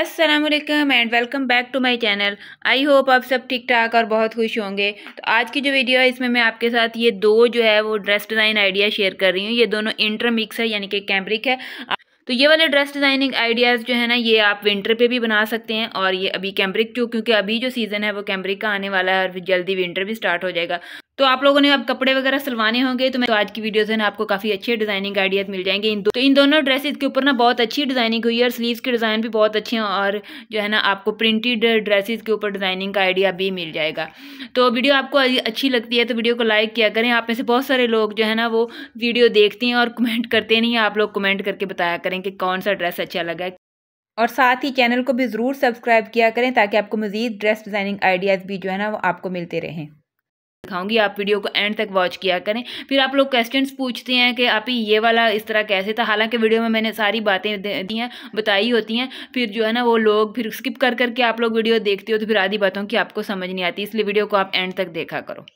Aslam and welcome back to my channel I hope आप सब ठीक ठाक और बहुत खुश होंगे तो आज की जो वीडियो है इसमें मैं आपके साथ ये दो जो है वो ड्रेस डिज़ाइन आइडिया शेयर कर रही हूँ ये दोनों इंटरमिक्स है यानी कि कैम्ब्रिक है तो ये वाले ड्रेस डिज़ाइनिंग आइडियाज़ जो है ना ये आप विंटर पे भी बना सकते हैं और ये अभी कैम्ब्रिक जो क्योंकि अभी जो सीज़न है वो कैम्ब्रिक का आने वाला है और फिर जल्दी विंटर भी स्टार्ट हो जाएगा तो आप लोगों ने अब कपड़े वगैरह सिलवाने होंगे तो मैं तो आज की वीडियो से ना आपको काफी अच्छे डिजाइनिंग आइडियाज मिल जाएंगे इन दो तो इन दोनों ड्रेसेस के ऊपर ना बहुत अच्छी डिजाइनिंग हुई है और स्लीव्स के डिजाइन भी बहुत अच्छे हैं और जो है ना आपको प्रिंटेड ड्रेसेस के ऊपर डिजाइनिंग का आइडिया भी मिल जाएगा तो वीडियो आपको अच्छी लगती है तो वीडियो को लाइक किया करें आप में से बहुत सारे लोग जो है ना वो वीडियो देखते हैं और कमेंट करते नहीं आप लोग कमेंट करके बताया करें कि कौन सा ड्रेस अच्छा लगा और साथ ही चैनल को भी ज़रूर सब्सक्राइब किया करें ताकि आपको मज़ीद ड्रेस डिज़ाइनिंग आइडियाज़ भी जो है ना वो आपको मिलते रहें दिखाऊंगी आप वीडियो को एंड तक वॉच किया करें फिर आप लोग क्वेश्चन पूछते हैं कि आप ये वाला इस तरह कैसे था हालांकि वीडियो में मैंने सारी बातें दी हैं बताई होती हैं फिर जो है ना वो लोग फिर स्किप कर करके आप लोग वीडियो देखते हो तो फिर आधी बातों की आपको समझ नहीं आती इसलिए वीडियो को आप एंड तक देखा करो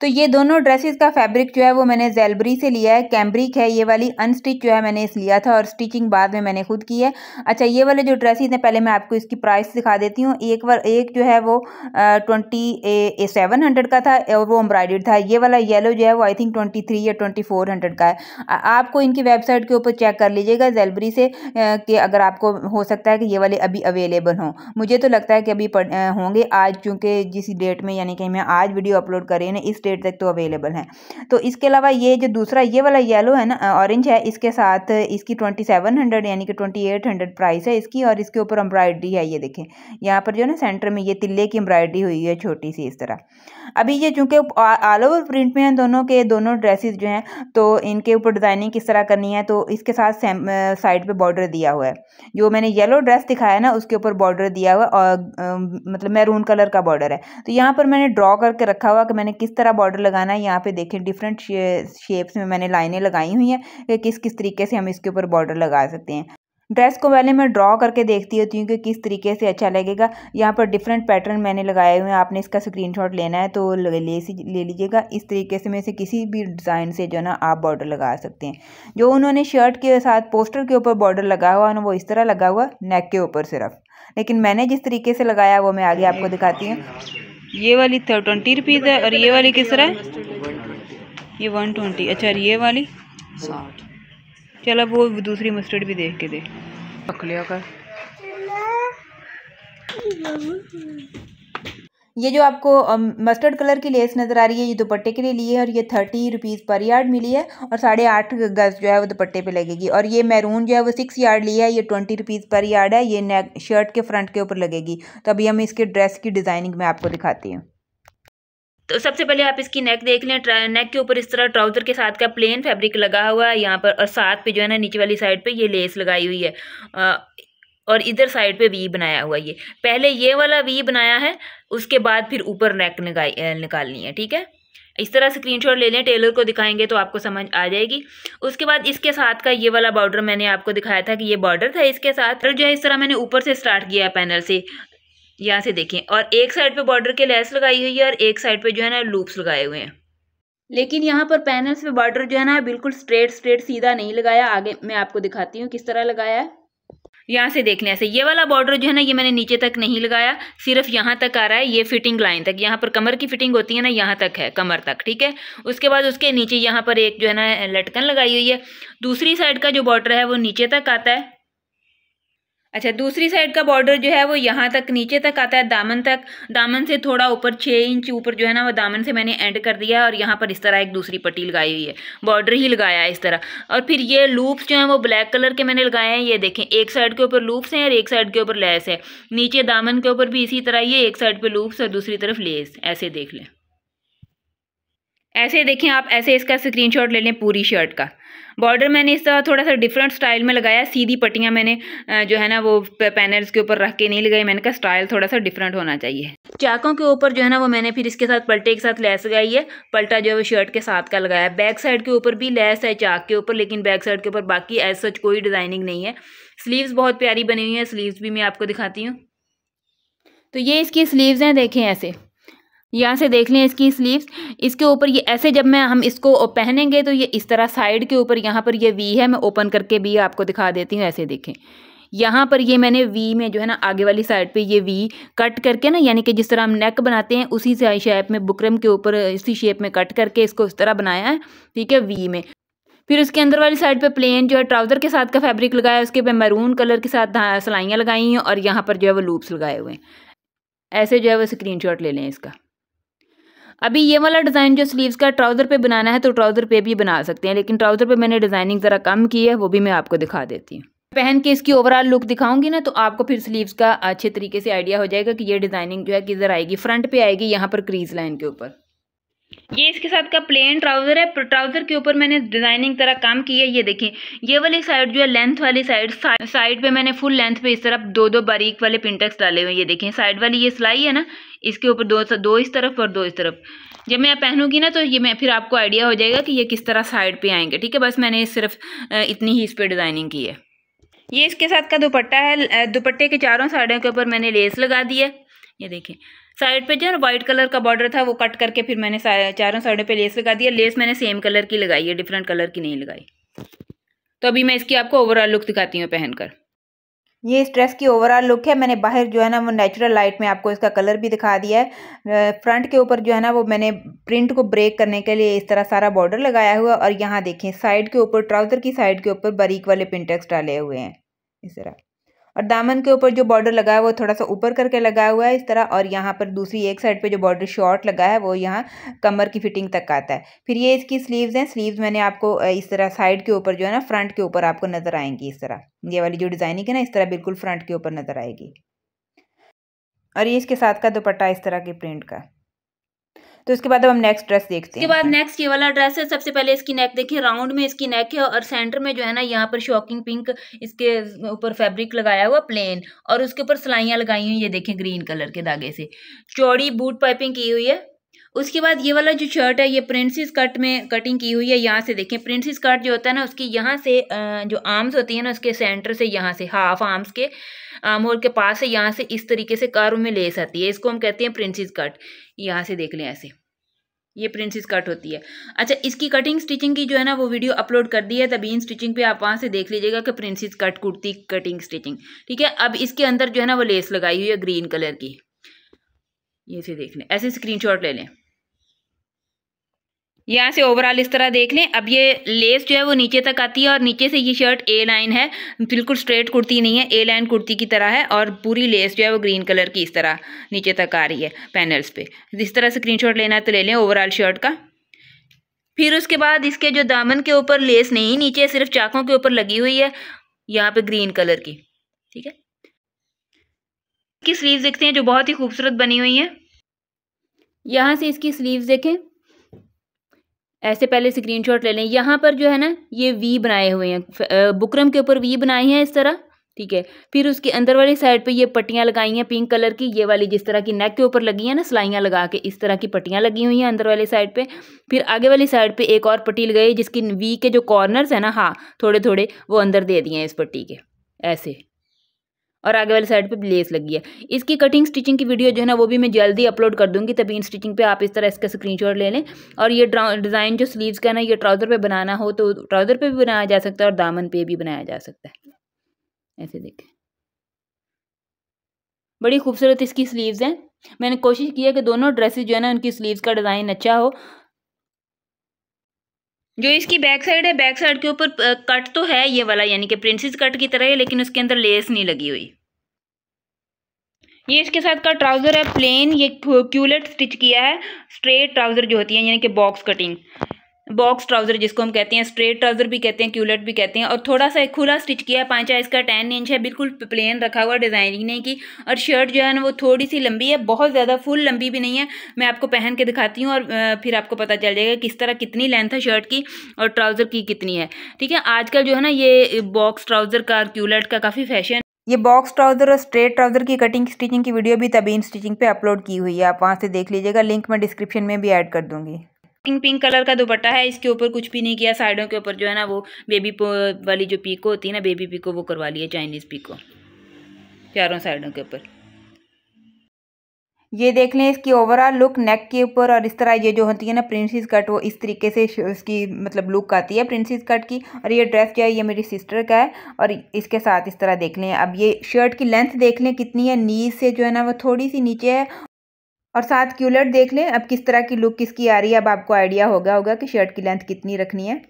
तो ये दोनों ड्रेसेस का फैब्रिक जो है वो मैंने जेलबरी से लिया है कैम्ब्रिक है ये वाली अनस्टिच जो है मैंने इस लिया था और स्टिचिंग बाद में मैंने खुद की है अच्छा ये वाले जो ड्रेसेस हैं पहले मैं आपको इसकी प्राइस दिखा देती हूँ एक बार एक जो है वो ट्वेंटी सेवन हंड्रेड का था और वो एम्ब्रॉयडर्ड था ये वाला येलो जो है वो आई थिंक ट्वेंटी थ्री या ट्वेंटी फोर हंड्रेड का है आपको इनकी वेबसाइट के ऊपर चेक कर लीजिएगा जेलबरी से कि अगर आपको हो सकता है कि ये वाले अभी अवेलेबल हों मुझे तो लगता है कि अभी होंगे आज चूँकि जिस डेट में यानी कि मैं आज वीडियो अपलोड करें इस डेट डेट तक तो अवेलेबल हैं तो इसके अलावा ये जो दूसरा ये वाला येलो है ना ऑरेंज है इसके साथ इसकी ट्वेंटी सेवन हंड्रेड यानी कि ट्वेंटी एट हंड्रेड प्राइस है इसकी और इसके ऊपर एम्ब्रॉयडरी है ये देखें यहाँ पर जो ना सेंटर में ये तिल्ले की एम्ब्रॉयडरी हुई है छोटी सी इस तरह अभी ये चूँकि ऑल ओवर प्रिंट में हैं दोनों के दोनों ड्रेसेज जो हैं तो इनके ऊपर डिज़ाइनिंग किस तरह करनी है तो इसके साथ साइड पर बॉर्डर दिया हुआ है जो मैंने येलो ड्रेस दिखाया ना उसके ऊपर बॉर्डर दिया हुआ और मतलब मैरून कलर का बॉर्डर है तो यहाँ पर मैंने ड्रॉ करके रखा हुआ कि मैंने किस तरह बॉर्डर लगाना है यहाँ पे देखें डिफरेंट शे, शेप्स में मैंने लाइनें लगाई हुई हैं कि किस किस तरीके से हम इसके ऊपर बॉर्डर लगा सकते हैं ड्रेस को पहले मैं ड्रॉ करके देखती होती हूँ कि किस तरीके से अच्छा लगेगा यहाँ पर डिफरेंट पैटर्न मैंने लगाए हुए हैं आपने इसका स्क्रीनशॉट लेना है तो ले ले लीजिएगा इस तरीके से मैं इसे किसी भी डिज़ाइन से जो है ना आप बॉर्डर लगा सकते हैं जो उन्होंने शर्ट के साथ पोस्टर के ऊपर बॉर्डर लगा हुआ ना वो इस तरह लगा हुआ नेक के ऊपर सिर्फ लेकिन मैंने जिस तरीके से लगाया वो मैं आगे आपको दिखाती हूँ ये वाली ट्वेंटी रुपीज़ है और ये वाली किस तरह ये वन ट्वेंटी अच्छा ये वाली साठ चल अब वो दूसरी मस्टर्ड भी देख के देख रख लिया कर ये जो आपको मस्टर्ड कलर की लेस नज़र आ रही है ये दुपट्टे के लिए लिए है और ये थर्टी रुपीज़ पर यार्ड मिली है और साढ़े आठ गज़ जो है वो दुपट्टे पे लगेगी और ये मैरून जो है वो सिक्स यार्ड लिया है ये ट्वेंटी रुपीज़ पर यार्ड है ये नेक शर्ट के फ्रंट के ऊपर लगेगी तो अभी हम इसके ड्रेस की डिज़ाइनिंग में आपको दिखाती हूँ तो सबसे पहले आप इसकी नेक देख लें नेक के ऊपर इस तरह ट्राउज़र के साथ का प्लेन फैब्रिक लगा हुआ है यहाँ पर और साथ पे जो है ना नीचे वाली साइड पे ये लेस लगाई हुई है और इधर साइड पे वी बनाया हुआ ये पहले ये वाला वी बनाया है उसके बाद फिर ऊपर नेक निकालनी है ठीक है इस तरह स्क्रीनशॉट ले लें टेलर को दिखाएंगे तो आपको समझ आ जाएगी उसके बाद इसके साथ का ये वाला बॉर्डर मैंने आपको दिखाया था कि ये बॉर्डर था इसके साथ जो है इस तरह मैंने ऊपर से स्टार्ट किया है पैनल से यहाँ से देखें और एक साइड पे बॉर्डर के लेस लगाई हुई है और एक साइड पे जो है ना लूप्स लगाए हुए हैं लेकिन यहाँ पर पैनल्स पे बॉर्डर जो है ना बिल्कुल स्ट्रेट स्ट्रेट सीधा नहीं लगाया आगे मैं आपको दिखाती हूँ किस तरह लगाया है यहाँ से देख लें ऐसे ये वाला बॉर्डर जो है ना ये मैंने नीचे तक नहीं लगाया सिर्फ यहाँ तक आ रहा है ये फिटिंग लाइन तक यहाँ पर कमर की फिटिंग होती है ना यहाँ तक है कमर तक ठीक है उसके बाद उसके नीचे यहाँ पर एक जो है ना लटकन लगाई हुई है दूसरी साइड का जो बॉर्डर है वो नीचे तक आता है अच्छा दूसरी साइड का बॉर्डर जो है वो यहाँ तक नीचे तक आता है दामन तक दामन से थोड़ा ऊपर छः इंच ऊपर जो है ना वो दामन से मैंने एंड कर दिया और यहाँ पर इस तरह एक दूसरी पट्टी लगाई हुई है बॉर्डर ही लगाया है इस तरह और फिर ये लूप्स जो हैं वो ब्लैक कलर के मैंने लगाए हैं ये देखें एक साइड के ऊपर लूप्स हैं और एक साइड के ऊपर लेस है नीचे दामन के ऊपर भी इसी तरह ये एक साइड पर लूप्स और दूसरी तरफ लेस ऐसे देख लें ऐसे देखें आप ऐसे इसका स्क्रीनशॉट ले लें पूरी शर्ट का बॉर्डर मैंने इस तरह थोड़ा सा डिफरेंट स्टाइल में लगाया सीधी पट्टियाँ मैंने जो है ना वो पैनल्स के ऊपर रख के नहीं लगाई मैंने कहा स्टाइल थोड़ा सा डिफरेंट होना चाहिए चाकों के ऊपर जो है ना वो मैंने फिर इसके साथ पलटे के साथ लैस लगाई है पलटा जो है वो शर्ट के साथ का लगाया बैक साइड के ऊपर भी लैस है चाक के ऊपर लेकिन बैक साइड के ऊपर बाकी एज सच कोई डिज़ाइनिंग नहीं है स्लीव्स बहुत प्यारी बनी हुई है स्लीव्स भी मैं आपको दिखाती हूँ तो ये इसकी स्लीव्स हैं देखें ऐसे यहाँ से देख लें इसकी स्लीव्स इसके ऊपर ये ऐसे जब मैं हम इसको पहनेंगे तो ये इस तरह साइड के ऊपर यहाँ पर ये वी है मैं ओपन करके भी आपको दिखा देती हूँ ऐसे देखें यहाँ पर ये मैंने वी में जो है ना आगे वाली साइड पे ये वी कट करके ना यानी कि जिस तरह हम नेक बनाते हैं उसी से शेप में बुकरम के ऊपर इसी शेप में कट करके इसको इस तरह बनाया है ठीक है वी में फिर उसके अंदर वाली साइड पे प्लेन जो है ट्राउज़र के साथ का फैब्रिक लगाया है उसके पे मैरून कलर के साथ सिलाइयाँ लगाई हैं और यहाँ पर जो है वो लूप्स लगाए हुए हैं ऐसे जो है वो स्क्रीन ले लें इसका अभी ये वाला डिज़ाइन जो स्लीव्स का ट्राउज़र पे बनाना है तो ट्राउज़र पे भी बना सकते हैं लेकिन ट्राउज़र पे मैंने डिज़ाइनिंग ज़रा कम की है वो भी मैं आपको दिखा देती हूँ पहन के इसकी ओवरऑल लुक दिखाऊंगी ना तो आपको फिर स्लीव्स का अच्छे तरीके से आइडिया हो जाएगा कि ये डिज़ाइनिंग जो है किधर आएगी फ्रंट पे आएगी यहाँ पर क्रीज लाइन के ऊपर ये इसके साथ का प्लेन ट्राउज़र है ट्राउज़र के ऊपर मैंने डिज़ाइनिंग तरह काम की है ये देखें ये वाली साइड जो है लेंथ वाली साइड साइड पे मैंने फुल लेंथ पे इस तरफ दो दो बारीक वाले पिंटेक्स डाले हुए हैं ये देखें साइड वाली ये सिलाई है ना इसके ऊपर दो दो इस तरफ और दो इस तरफ जब मैं पहनूंगी ना तो ये मैं फिर आपको आइडिया हो जाएगा कि ये किस तरह साइड पर आएंगे ठीक है बस मैंने सिर्फ इतनी ही इस पर डिज़ाइनिंग की है ये इसके साथ का दुपट्टा है दुपट्टे के चारों साइडों के ऊपर मैंने लेस लगा दी है ये देखें साइड पे जो है वाइट कलर का बॉर्डर था वो कट करके फिर मैंने चारों साइडों पे लेस लगा दिया लेस मैंने सेम कलर की लगाई है डिफरेंट कलर की नहीं लगाई तो अभी मैं इसकी आपको ओवरऑल लुक दिखाती हूँ पहनकर ये इस ड्रेस की ओवरऑल लुक है मैंने बाहर जो है ना वो नेचुरल लाइट में आपको इसका कलर भी दिखा दिया है फ्रंट के ऊपर जो है ना वो मैंने प्रिंट को ब्रेक करने के लिए इस तरह सारा बॉर्डर लगाया हुआ और यहाँ देखें साइड के ऊपर ट्राउज़र की साइड के ऊपर बारीक वाले पिंटेक्स डाले हुए हैं इस तरह और दामन के ऊपर जो बॉर्डर लगा है वो थोड़ा सा ऊपर करके लगाया हुआ है इस तरह और यहाँ पर दूसरी एक साइड पे जो बॉर्डर शॉर्ट लगा है वो यहाँ कमर की फिटिंग तक आता है फिर ये इसकी स्लीव्स हैं स्लीव्स मैंने आपको इस तरह साइड के ऊपर जो है ना फ्रंट के ऊपर आपको नज़र आएंगी इस तरह ये वाली जो डिज़ाइनिंग है ना इस तरह बिल्कुल फ्रंट के ऊपर नज़र आएगी और ये इसके साथ का दुपट्टा इस तरह के प्रिंट का तो इसके बाद अब हम नेक्स्ट ड्रेस देखते हैं इसके बाद नेक्स्ट ये वाला ड्रेस है सबसे पहले इसकी नेक देखिए राउंड में इसकी नेक है और सेंटर में जो है ना यहाँ पर शॉकिंग पिंक इसके ऊपर फैब्रिक लगाया हुआ प्लेन और उसके ऊपर सिलाइयाँ लगाई हुई ये देखें ग्रीन कलर के धागे से चौड़ी बूट पाइपिंग की हुई है उसके बाद ये वाला जो शर्ट है ये प्रिंसेस कट में कटिंग की हुई है यहाँ से देखें प्रिंसेस कट जो होता है ना उसकी यहाँ से जो आर्म्स होती है ना उसके सेंटर से यहाँ से हाफ आर्म्स के आर्म होल के पास से यहाँ से इस तरीके से कारों में लेस आती है इसको हम कहते हैं प्रिंसेस कट यहाँ से देख लें ऐसे ये प्रिंसेस कट होती है अच्छा इसकी कटिंग स्टिचिंग की जो है ना वो वीडियो अपलोड कर दी है तभी इन स्टिचिंग पे आप वहाँ से देख लीजिएगा कि princess cut kurti cutting stitching ठीक है अब इसके अंदर जो है ना वो लेस लगाई हुई है ग्रीन कलर की ये से देख लें ऐसे स्क्रीनशॉट ले लें यहाँ से ओवरऑल इस तरह देख लें अब ये लेस जो है वो नीचे तक आती है और नीचे से ये शर्ट ए लाइन है बिल्कुल स्ट्रेट कुर्ती नहीं है ए लाइन कुर्ती की तरह है और पूरी लेस जो है वो ग्रीन कलर की इस तरह नीचे तक आ रही है पैनल्स पे इस तरह से स्क्रीनशॉट लेना है तो ले लें ओवरऑल शर्ट का फिर उसके बाद इसके जो दामन के ऊपर लेस नहीं नीचे सिर्फ चाकों के ऊपर लगी हुई है यहाँ पर ग्रीन कलर की ठीक है इसकी स्लीव देखते हैं जो बहुत ही खूबसूरत बनी हुई है यहाँ से इसकी स्लीव देखें ऐसे पहले स्क्रीनशॉट ले लें यहाँ पर जो है ना ये वी बनाए हुए हैं बुकरम के ऊपर वी बनाए हैं इस तरह ठीक है फिर उसके अंदर वाली साइड पे ये पट्टियाँ लगाई हैं पिंक कलर की ये वाली जिस तरह की नेक के ऊपर लगी है ना सिलाइयाँ लगा के इस तरह की पट्टियाँ लगी हुई हैं अंदर वाली साइड पे फिर आगे वाली साइड पे एक और पट्टी लगाई जिसकी वी के जो कॉर्नर्स है ना हाँ थोड़े थोड़े वो अंदर दे दिए हैं इस पट्टी के ऐसे और आगे वाली साइड पे लेस लगी है इसकी कटिंग स्टिचिंग की वीडियो जो है ना वो भी मैं जल्दी अपलोड कर दूँगी तभी इन स्टिचिंग पे आप इस तरह इसका स्क्रीनशॉट ले लें और ये डिज़ाइन जो स्लीव्स का ना ये ट्राउज़र पे बनाना हो तो ट्राउज़र पे भी बनाया जा सकता है और दामन पे भी बनाया जा सकता है ऐसे देखें बड़ी खूबसूरत इसकी स्लीव्स हैं मैंने कोशिश की है कि दोनों ड्रेसेस जो है ना उनकी स्लीव्स का डिज़ाइन अच्छा हो जो इसकी बैक साइड है बैक साइड के ऊपर कट तो है ये वाला यानी कि प्रिंसेस कट की तरह है लेकिन उसके अंदर लेस नहीं लगी हुई ये इसके साथ का ट्राउज़र है प्लेन ये क्यूलेट स्टिच किया है स्ट्रेट ट्राउज़र जो होती है यानी कि बॉक्स कटिंग बॉक्स ट्राउज़र जिसको हम कहते हैं स्ट्रेट ट्राउज़र भी कहते हैं क्यूलेट भी कहते हैं और थोड़ा सा खुला स्टिच किया है पाँचा इसका टेन इंच है बिल्कुल प्लेन रखा हुआ डिज़ाइनिंग नहीं की और शर्ट जो है ना वो थोड़ी सी लंबी है बहुत ज़्यादा फुल लंबी भी नहीं है मैं आपको पहन के दिखाती हूँ और फिर आपको पता चल जाएगा किस तरह कितनी लेंथ है शर्ट की और ट्राउज़र की कितनी है ठीक है आजकल जो है ना ये बॉक्स ट्राउज़र का क्यूलेट का काफ़ी फैशन ये बॉक्स ट्राउज़र और स्ट्रेट ट्राउज़र की कटिंग स्टिचिंग की वीडियो भी तभी स्टिचिंग पे अपलोड की हुई है आप वहाँ से देख लीजिएगा लिंक मैं डिस्क्रिप्शन में भी ऐड कर दूँगी पिंक पिंक कलर का दुपट्टा है इसके ऊपर कुछ भी नहीं किया साइडों के ऊपर जो है ना वो बेबी वाली जो पीको होती है ना बेबी पीको वो करवा लिया चाइनीज़ पीको चारों साइडों के ऊपर ये देख लें इसकी ओवरऑल लुक नेक के ऊपर और इस तरह ये जो होती है ना प्रिंसेस कट वो इस तरीके से इसकी मतलब लुक आती है प्रिंसेस कट की और ये ड्रेस जो है ये मेरी सिस्टर का है और इसके साथ इस तरह देख लें अब ये शर्ट की लेंथ देख लें कितनी है नीज से जो है ना वो थोड़ी सी नीचे है और साथ क्यूलेट देख लें अब किस तरह की लुक किसकी आ रही है अब आपको आइडिया होगा होगा कि शर्ट की लेंथ कितनी रखनी है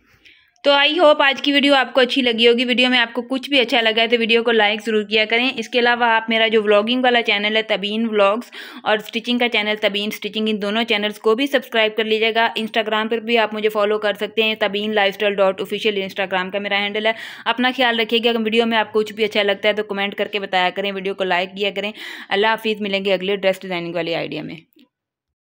तो आई होप आज की वीडियो आपको अच्छी लगी होगी वीडियो में आपको कुछ भी अच्छा लगा है तो वीडियो को लाइक ज़रूर किया करें इसके अलावा आप मेरा जो व्लॉगिंग वाला चैनल है तबीन व्लॉग्स और स्टिचिंग का चैनल तबीन स्टिचिंग इन दोनों चैनल्स को भी सब्सक्राइब कर लीजिएगा इंस्टाग्राम पर भी आप मुझे फॉलो कर सकते हैं Tabeen lifestyle dot official Instagram का मेरा हैंडल है अपना ख्याल रखिएगा वीडियो में आपको कुछ भी अच्छा लगता है तो कमेंट करके बताया करें वीडियो को लाइक किया करें अल्लाह हाफिज़ मिलेंगे अगले ड्रेस डिज़ाइनिंग वाली आइडिया में